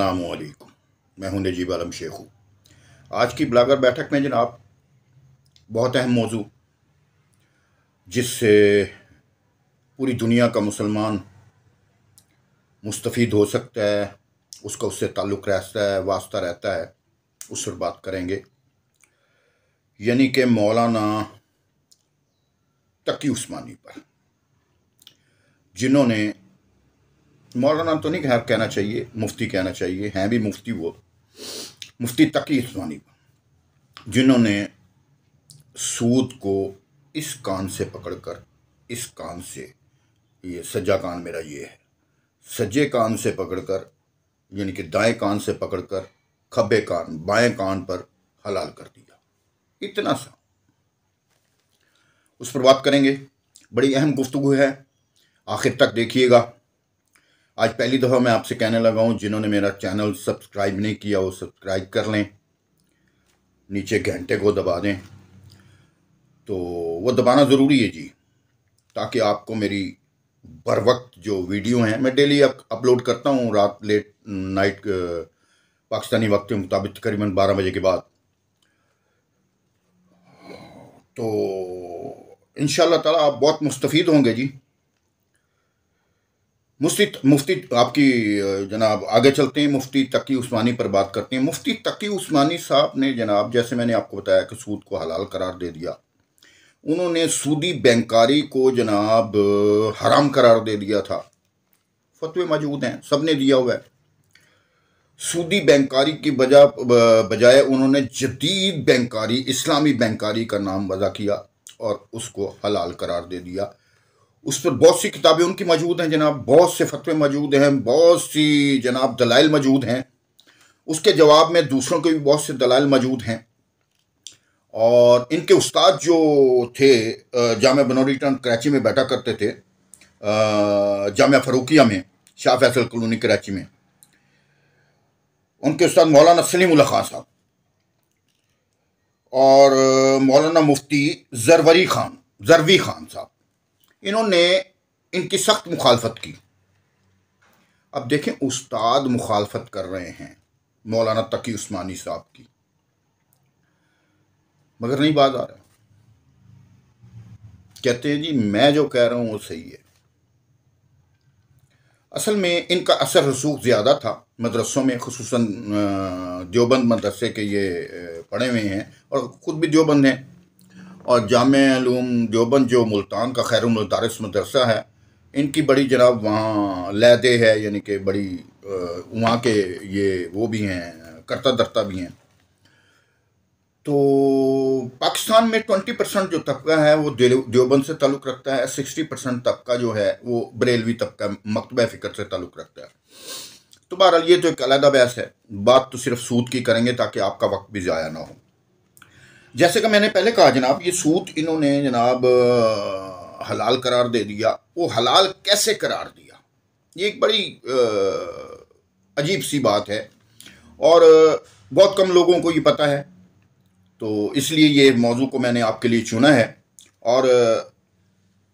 असलकुम मैं हूं नजीब आलम शेखू आज की ब्लागर बैठक में जनाब बहुत अहम मौजू जिससे पूरी दुनिया का मुसलमान मुस्तफ़ हो सकता है उसका उससे ताल्लुक़ रहता है वास्ता रहता है उस पर बात करेंगे यानी कि मौलाना तकी उस्मानी पर जिन्होंने मौलाना तो नहीं साहब कहना चाहिए मुफ्ती कहना चाहिए हैं भी मुफ्ती वो मुफ्ती तकी इस्लानी जिन्होंने सूद को इस कान से पकड़कर इस कान से ये सज्जा कान मेरा ये है सज्जे कान से पकड़कर यानी कि दाएं कान से पकड़कर खब्बे कान बाएं कान पर हलाल कर दिया इतना सा उस पर बात करेंगे बड़ी अहम गुफ्तु है आखिर तक देखिएगा आज पहली दफ़ा मैं आपसे कहने लगा हूँ जिन्होंने मेरा चैनल सब्सक्राइब नहीं किया वो सब्सक्राइब कर लें नीचे घंटे को दबा दें तो वो दबाना ज़रूरी है जी ताकि आपको मेरी बर वक्त जो वीडियो हैं मैं डेली अपलोड करता हूँ रात लेट नाइट पाकिस्तानी वक्त के मुताबिक तकरीबन बारह बजे के बाद तो इन ताला आप बहुत मुस्तफ़ होंगे जी मुफ्ती मुफ्ती आपकी जनाब आगे चलते हैं मुफ्ती तकी उस्मानी पर बात करते हैं मुफ्ती तकी उस्मानी साहब ने जनाब जैसे मैंने आपको बताया कि सूद को हलाल करार दे दिया उन्होंने सूदी बैंकारी को जनाब हराम करार दे दिया था फतवे मौजूद हैं सब ने दिया हुआ है सूदी बैंकारी की बजा बजाय उन्होंने जदीद बैंकारी इस्लामी बैंकारी का नाम वज़ा किया और उसको हलाल करार दे दिया उस पर बहुत सी किताबें उनकी मौजूद हैं जनाब बहुत से फतवे मौजूद हैं बहुत सी जनाब दलाइल मौजूद हैं उसके जवाब में दूसरों के भी बहुत से दलाइल मौजूद हैं और इनके उस्ताद जो थे जाम बनौरी कराची में बैठा करते थे जाम फरूकिया में शाह फैसल कलोनी कराची में उनके उस्ताद मौलाना सलीम खान साहब और मौलाना मुफ्ती जरवरी खान जरवी खान साहब इन्होंने इनकी सख्त मुखालफत की अब देखें उस्ताद मुखालफत कर रहे हैं मौलाना तकी उस्मानी साहब की मगर नहीं बात आ रहा कहते हैं जी मैं जो कह रहा हूँ वो सही है असल में इनका असर रसूख ज़्यादा था मदरसों में खसूस देवबंद मदरसे के ये पढ़े हुए हैं और ख़ुद भी देवबंद हैं और जाम आलूम देवबंद जो मुल्तान का खैरदारस मदरसा है इनकी बड़ी जनाब वहाँ लहदे है यानी कि बड़ी वहाँ के ये वो भी हैं करता दरता भी हैं तो पाकिस्तान में ट्वेंटी परसेंट जो तबका है वो देवबंद से ताल्लुक़ रखता है सिक्सटी परसेंट तबका जो है वो बरेलवी तबका मकतब फ़िक्र से ताल्लुक़ रखता है तो बहरहाल ये तो एक अलहदा बहस है बात तो सिर्फ सूद की करेंगे ताकि आपका वक्त भी ज़ाया ना हो जैसे कि मैंने पहले कहा जनाब ये सूत इन्होंने जनाब हलाल करार दे दिया वो हलाल कैसे करार दिया ये एक बड़ी अजीब सी बात है और बहुत कम लोगों को ये पता है तो इसलिए ये मौजू को मैंने आपके लिए चुना है और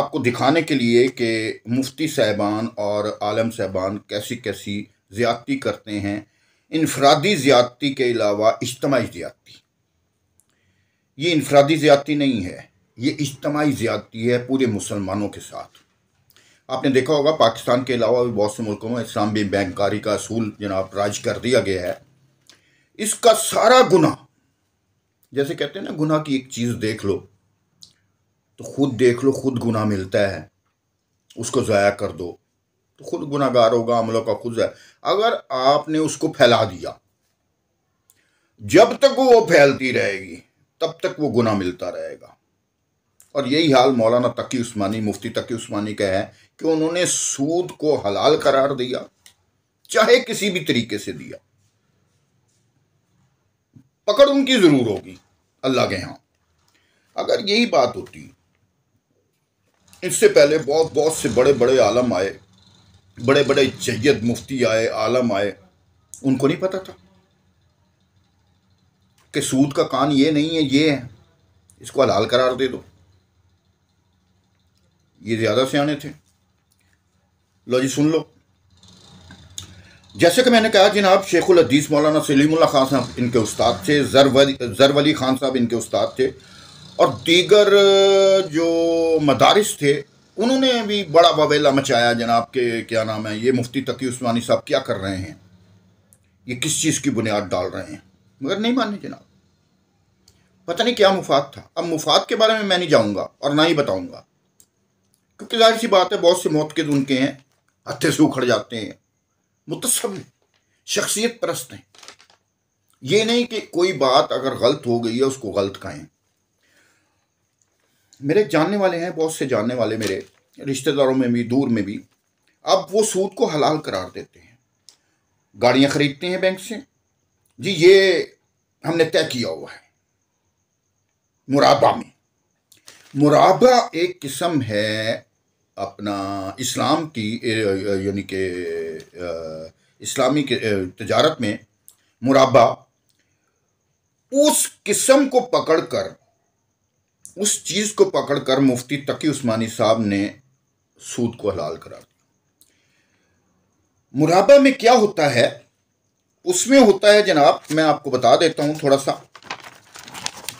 आपको दिखाने के लिए कि मुफ्ती साहबान और आलम साहबान कैसी कैसी ज़्यादती करते हैं इनफरादी ज़्यादती के अलावा इज्तमी ज़्यादती ये इनफरादी ज़्यादती नहीं है ये इज्तमाही ज़्यादती है पूरे मुसलमानों के साथ आपने देखा होगा पाकिस्तान के अलावा भी बहुत से मुल्कों में इस्लाम भी बैंककारी का असूल जनाब राज कर दिया गया है इसका सारा गुना जैसे कहते हैं ना गुना की एक चीज़ देख लो तो खुद देख लो खुद गुना मिलता है उसको ज़ाया कर दो तो खुद गुनागार होगा अमलों का खुद है अगर आपने उसको फैला दिया जब तक वो फैलती रहेगी तब तक वो गुना मिलता रहेगा और यही हाल मौलाना तकी उस्मानी मुफ्ती तकी उस्मानी का है कि उन्होंने सूद को हलाल करार दिया चाहे किसी भी तरीके से दिया पकड़ उनकी ज़रूर होगी अल्लाह के यहां अगर यही बात होती इससे पहले बहुत बहुत से बड़े बड़े आलम आए बड़े बड़े जैद मुफ्ती आए आलम आए उनको नहीं पता था कि सूद का कान ये नहीं है ये है इसको हलाल करार दे दो ये ज़्यादा सियाने थे लो जी सुन लो जैसे कि मैंने कहा जनाब शेखुल हदीस मौलाना सलीमुल्ला खान साहब इनके उस्ताद थे जरवली जरवली खान साहब इनके उस्ताद थे और दीगर जो मदारस थे उन्होंने भी बड़ा बवेला मचाया जनाब के क्या नाम है ये मुफ्ती तकी उस्मानी साहब क्या कर रहे हैं ये किस चीज़ की बुनियाद डाल रहे हैं मगर नहीं माने जनाब पता नहीं क्या मुफाद था अब मुफाद के बारे में मैं नहीं जाऊँगा और ना ही बताऊँगा क्योंकि जाहिर सी बात है बहुत से मौत के उनके हैं हथे से उखड़ जाते हैं मुतसब शख्सियत परस्त हैं ये नहीं कि कोई बात अगर गलत हो गई है उसको गलत कहें मेरे जानने वाले हैं बहुत से जानने वाले मेरे रिश्तेदारों में भी दूर में भी अब वो सूद को हलाल करार देते हैं गाड़ियाँ ख़रीदते हैं बैंक से जी ये हमने तय किया हुआ है मुराबा में मुराबा एक किस्म है अपना इस्लाम की यानी कि इस्लामी के तजारत में मुराबा उस किस्म को पकड़कर उस चीज़ को पकड़कर मुफ्ती तकी उस्मानी साहब ने सूद को हलाल करार दिया मुराबा में क्या होता है उसमें होता है जनाब मैं आपको बता देता हूँ थोड़ा सा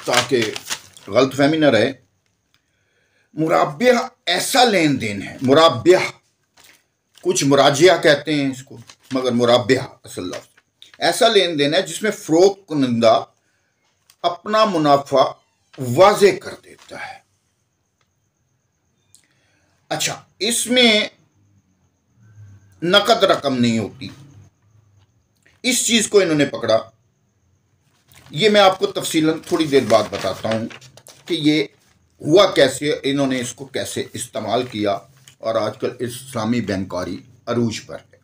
ताकि गलत फहमी ना रहे मुराबिया ऐसा लेन देन है मुराबिया कुछ मुराजिया कहते हैं इसको मगर मुराबिया असल ऐसा लेन देन है जिसमें फ़रोख कुनिंदा अपना मुनाफा वाजे कर देता है अच्छा इसमें नकद रकम नहीं होती इस चीज़ को इन्होंने पकड़ा ये मैं आपको तफसी थोड़ी देर बाद बताता हूँ कि ये हुआ कैसे इन्होंने इसको कैसे इस्तेमाल किया और आजकल इस्लामी बैंकारी अरूज पर है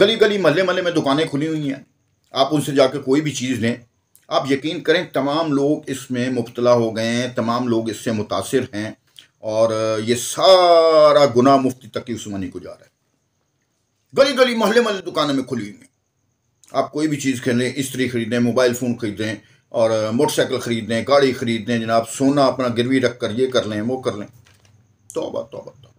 गली गली महल महल में दुकानें खुली हुई हैं आप उनसे जाकर कोई भी चीज़ लें आप यकीन करें तमाम लोग इसमें मुबतला हो गए हैं तमाम लोग इससे मुतासर हैं और ये सारा गुना मुफ्ती तक की उस्मानी को जा रहा है गली गली महल महल दुकानों में खुली हुई हैं आप कोई भी चीज़ खरीदें स्त्री ख़रीदें मोबाइल फ़ोन ख़रीदें और मोटरसाइकिल खरीदें गाड़ी ख़रीद जनाब सोना अपना गिरवी रख कर ये कर लें वो कर लें तोबा तोबा तोबा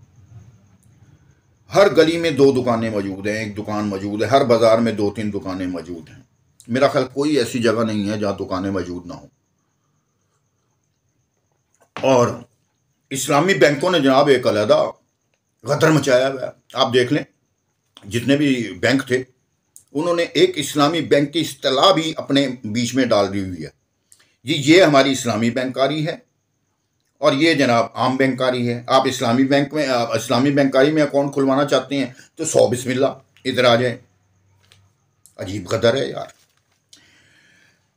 हर गली में दो दुकानें मौजूद हैं एक दुकान मौजूद है हर बाज़ार में दो तीन दुकानें मौजूद हैं मेरा ख्याल कोई ऐसी जगह नहीं है जहाँ दुकानें मौजूद ना हों और इस्लामी बैंकों ने जनाब एक अलहदा गदर मचाया हुआ आप देख लें जितने भी बैंक थे उन्होंने एक इस्लामी बैंक की इतलाह भी अपने बीच में डाल दी हुई है जी ये हमारी इस्लामी बैंकारी है और ये जनाब आम बैंकारी है आप इस्लामी बैंक में इस्लामी बैंकारी में अकाउंट खुलवाना चाहते हैं तो सौ बिस्मिल्ला इधर आ जाए अजीब कदर है यार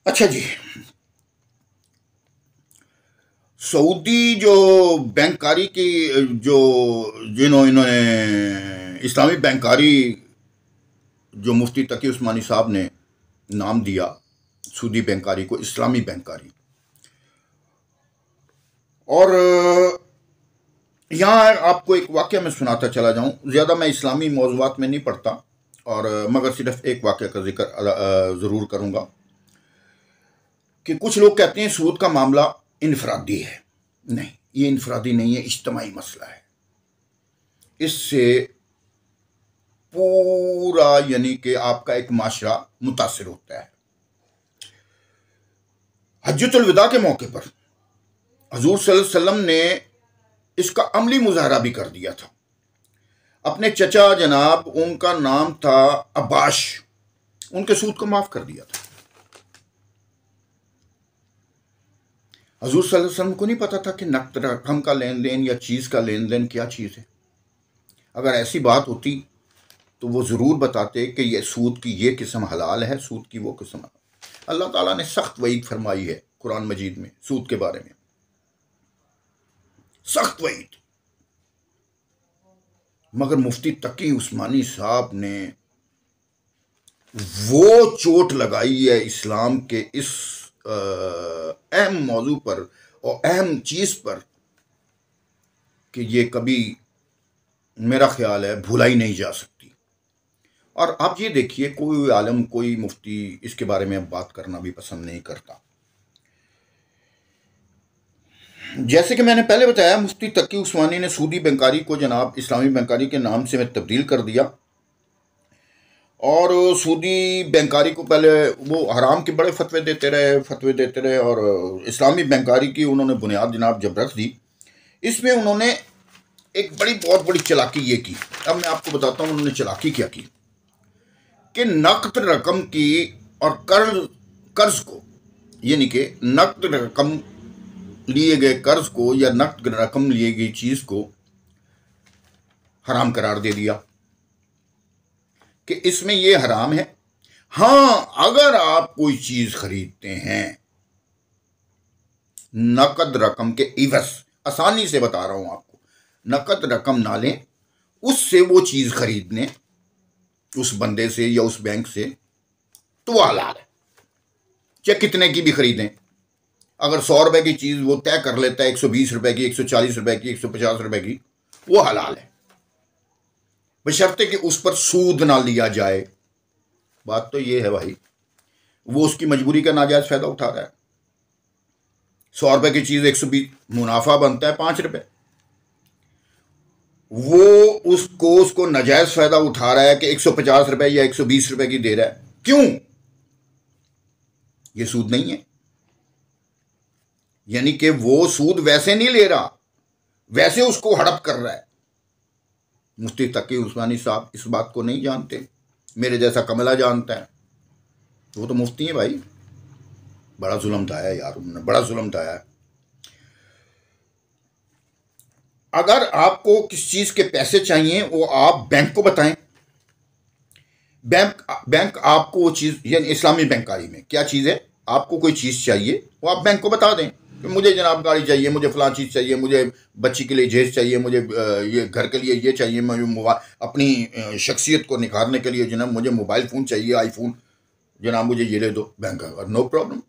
अच्छा जी सऊदी जो बैंकारी की जो जिन्होंने इस्लामी बैंकारी जो मुफ्ती तकी उस्मानी साहब ने नाम दिया सूदी बैंकारी को इस्लामी बैंकारी और यहाँ आपको एक वाक्य मैं सुनाता चला जाऊँ ज़्यादा मैं इस्लामी मौजूद में नहीं पढ़ता और मगर सिर्फ एक वाक्य का जिक्र ज़रूर करूँगा कि कुछ लोग कहते हैं सूद का मामला इनफरादी है नहीं ये इनफरादी नहीं है इज्तमाही मसला है इससे पूरा यानी कि आपका एक माशरा मुतासर होता है हजतुलविदा के मौके पर हजूर सल्लम ने इसका अमली मुजाहरा भी कर दिया था अपने चचा जनाब उनका नाम था अब्बाश उनके सूद को माफ कर दिया था हजूर सल्लम को नहीं पता था कि नकद रकम का लेन देन या चीज़ का लेन देन क्या चीज़ है अगर ऐसी बात होती तो वो ज़रूर बताते कि ये सूद की ये किस्म हलाल है सूद की वो किस्म अल्लाह ताला ने सख्त वईद फरमाई है कुरान मजीद में सूद के बारे में सख्त वईद मगर मुफ्ती तकी उस्मानी साहब ने वो चोट लगाई है इस्लाम के इस अहम मौजू पर और अहम चीज़ पर कि ये कभी मेरा ख्याल है भुलाई नहीं जा सकता और आप ये देखिए कोई आलम कोई मुफ्ती इसके बारे में अब बात करना भी पसंद नहीं करता जैसे कि मैंने पहले बताया मुफ्ती तकी उस्मानी ने सूदी बैंकारी को जनाब इस्लामी बैंकारी के नाम से मैं तब्दील कर दिया और सूदी बैंकारी को पहले वो हराम के बड़े फतवे देते रहे फतवे देते रहे और इस्लामी बैंकारी की उन्होंने बुनियाद जनाब जब रख दी इसमें उन्होंने एक बड़ी बहुत बड़ी चलाकी ये की अब मैं आपको बताता हूँ उन्होंने चलाकी क्या की कि नकद रकम की और कर्ज कर्ज को यानी कि नकद रकम लिए गए कर्ज को या नकद रकम लिए गई चीज को हराम करार दे दिया कि इसमें यह हराम है हां अगर आप कोई चीज खरीदते हैं नकद रकम के इवस आसानी से बता रहा हूं आपको नकद रकम ना लें उससे वो चीज खरीदने उस बंदे से या उस बैंक से तो वह हलाल है चाहे कितने की भी खरीदें अगर सौ रुपए की चीज़ वो तय कर लेता है एक सौ बीस रुपए की एक सौ चालीस रुपए की एक सौ पचास रुपए की वो हलाल है बशर्ते कि उस पर सूद ना लिया जाए बात तो ये है भाई वो उसकी मजबूरी का नाजायज़ फ़ायदा उठा रहा है सौ रुपए की चीज़ एक सौ बीस मुनाफा बनता है पांच रुपए वो उस उसको को फायदा उठा रहा है कि 150 रुपए या 120 रुपए की दे रहा है क्यों ये सूद नहीं है यानी कि वो सूद वैसे नहीं ले रहा वैसे उसको हड़प कर रहा है मुफ्ती तकी उस्मानी साहब इस बात को नहीं जानते मेरे जैसा कमला जानता है वो तो मुफ्ती है भाई बड़ा जुल्म था यार उन्होंने बड़ा जुलम था अगर आपको किस चीज़ के पैसे चाहिए वो आप बैंक को बताएं बैंक बैंक आपको वो चीज़ यानी इस्लामी बैंकारी में क्या चीज़ है आपको कोई चीज़ चाहिए वो आप बैंक को बता दें कि मुझे जनाब गाड़ी चाहिए मुझे फलां चीज़ चाहिए मुझे बच्ची के लिए जेज चाहिए मुझे ये घर के लिए ये चाहिए मुझे अपनी शख्सियत को निखारने के लिए जनाब मुझे मोबाइल फ़ोन चाहिए आईफोन जनाब मुझे ये ले दो बैंक का नो प्रॉब्लम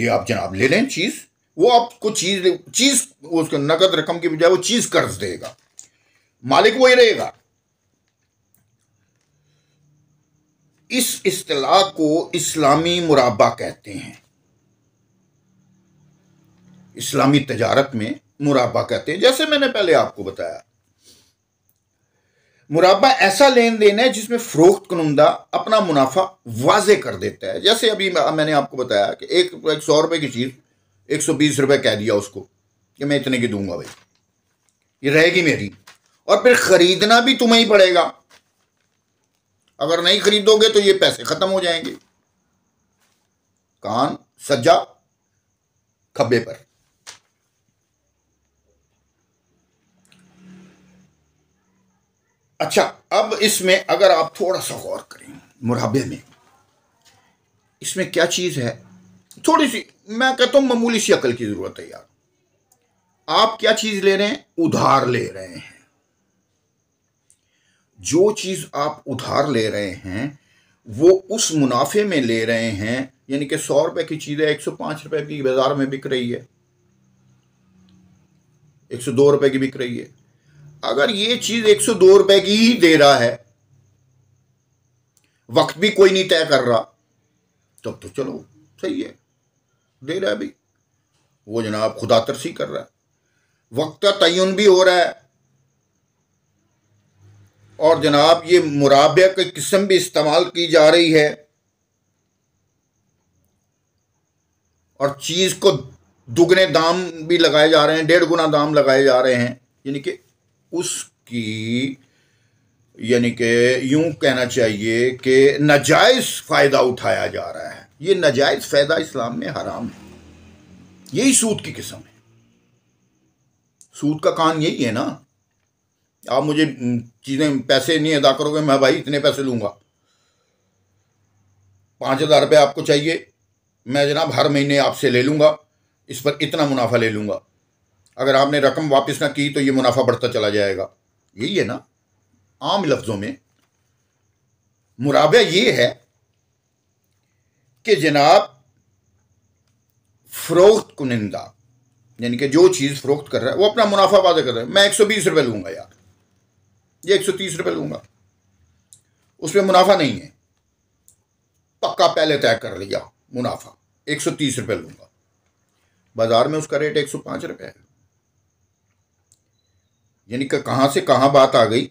ये आप जनाब ले लें चीज़ वो आपको चीज चीज उसको नकद रकम के बजाय वो चीज कर्ज देगा मालिक वही रहेगा इस इतलाह को इस्लामी मुराबा कहते हैं इस्लामी तजारत में मुराबा कहते हैं जैसे मैंने पहले आपको बताया मुराबा ऐसा लेन देन है जिसमें फरोख्त कनुंदा अपना मुनाफा वाजे कर देता है जैसे अभी मैंने आपको बताया कि एक, एक सौ रुपए की चीज़ एक सौ बीस रुपये कह दिया उसको कि मैं इतने की दूंगा भाई ये रहेगी मेरी और फिर ख़रीदना भी तुम्हें ही पड़ेगा अगर नहीं खरीदोगे तो ये पैसे ख़त्म हो जाएंगे कान सज्जा खब्बे पर अच्छा अब इसमें अगर आप थोड़ा सा गौर करें मुराबे में इसमें क्या चीज़ है थोड़ी सी मैं कहता हूं मामूली सी अकल की जरूरत है यार आप क्या चीज ले रहे हैं उधार ले रहे हैं जो चीज आप उधार ले रहे हैं वो उस मुनाफे में ले रहे हैं यानी कि सौ रुपए की चीज है एक सौ पांच रुपए की बाजार में बिक रही है एक सौ दो रुपए की बिक रही है अगर ये चीज एक सौ दो रुपए की ही दे रहा है वक्त भी कोई नहीं तय कर रहा तब तो, तो चलो सही है दे रहा है भाई वो जनाब खुदा तरसी कर रहा है वक्त तयन भी हो रहा है और जनाब ये मुराबे की किस्म भी इस्तेमाल की जा रही है और चीज़ को दुगने दाम भी लगाए जा रहे हैं डेढ़ गुना दाम लगाए जा रहे हैं यानी कि उसकी यानी कि यूं कहना चाहिए कि नाजायज़ फ़ायदा उठाया जा रहा है ये नजायज़ फ़ायदा इस्लाम में हराम है यही सूद की किस्म है सूद का कान यही है ना आप मुझे चीज़ें पैसे नहीं अदा करोगे मैं भाई इतने पैसे लूंगा पांच हज़ार रुपये आपको चाहिए मैं जनाब हर महीने आपसे ले लूंगा इस पर इतना मुनाफा ले लूँगा अगर आपने रकम वापस ना की तो ये मुनाफा बढ़ता चला जाएगा यही है ना आम लफ्ज़ों में मुराबा ये है कि जनाब फरोख्त कुनिंदा यानी कि जो चीज़ फरोख्त कर रहा है वो अपना मुनाफा वादा कर रहा है मैं एक सौ बीस रुपए लूंगा यार ये एक सौ तीस रुपए लूंगा उसमें मुनाफा नहीं है पक्का पहले तय कर लिया मुनाफा एक सौ तीस रुपए लूंगा बाज़ार में उसका रेट एक सौ पांच रुपए है यानी कि कहां से कहां बात आ गई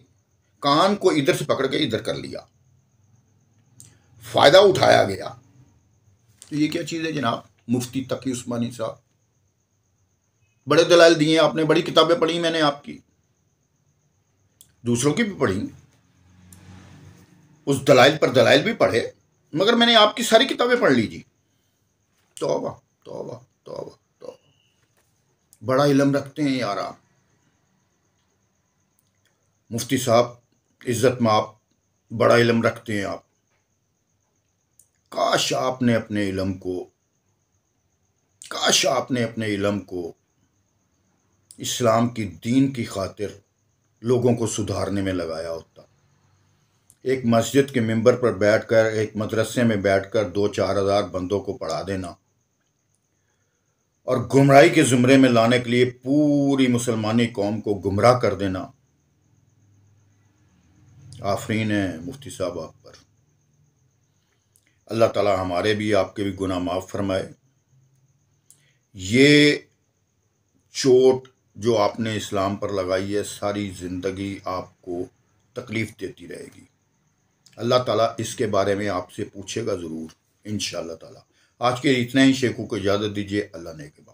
कान को इधर से पकड़ के इधर कर लिया फ़ायदा उठाया गया तो ये क्या चीज़ है जनाब मुफ्ती तकी उस्मानी साहब बड़े दलाल दिए आपने बड़ी किताबें पढ़ी मैंने आपकी दूसरों की भी पढ़ी उस दलाइल पर दलाइल भी पढ़े मगर मैंने आपकी सारी किताबें पढ़ लीजिए तोबा तोबा तोबा तो बड़ा इलम रखते हैं यार आप मुफ्ती साहब इज्जत में आप बड़ा इलम रखते हैं आप काश आपने अपने इलम को काश आपने अपने इलम को इस्लाम की दीन की खातिर लोगों को सुधारने में लगाया होता एक मस्जिद के मेंबर पर बैठकर एक मदरसे में बैठकर दो चार हज़ार बंदों को पढ़ा देना और गुमराही के ज़ुमरे में लाने के लिए पूरी मुसलमानी कौम को गुमराह कर देना आफरीन है मुफ्ती साहब आप पर अल्लाह ताला हमारे भी आपके भी गुनाह माफ़ फरमाए ये चोट जो आपने इस्लाम पर लगाई है सारी ज़िंदगी आपको तकलीफ़ देती रहेगी अल्लाह ताला इसके बारे में आपसे पूछेगा ज़रूर इन ताला आज के इतना ही शेखों को इजाज़त दीजिए अल्लाह ने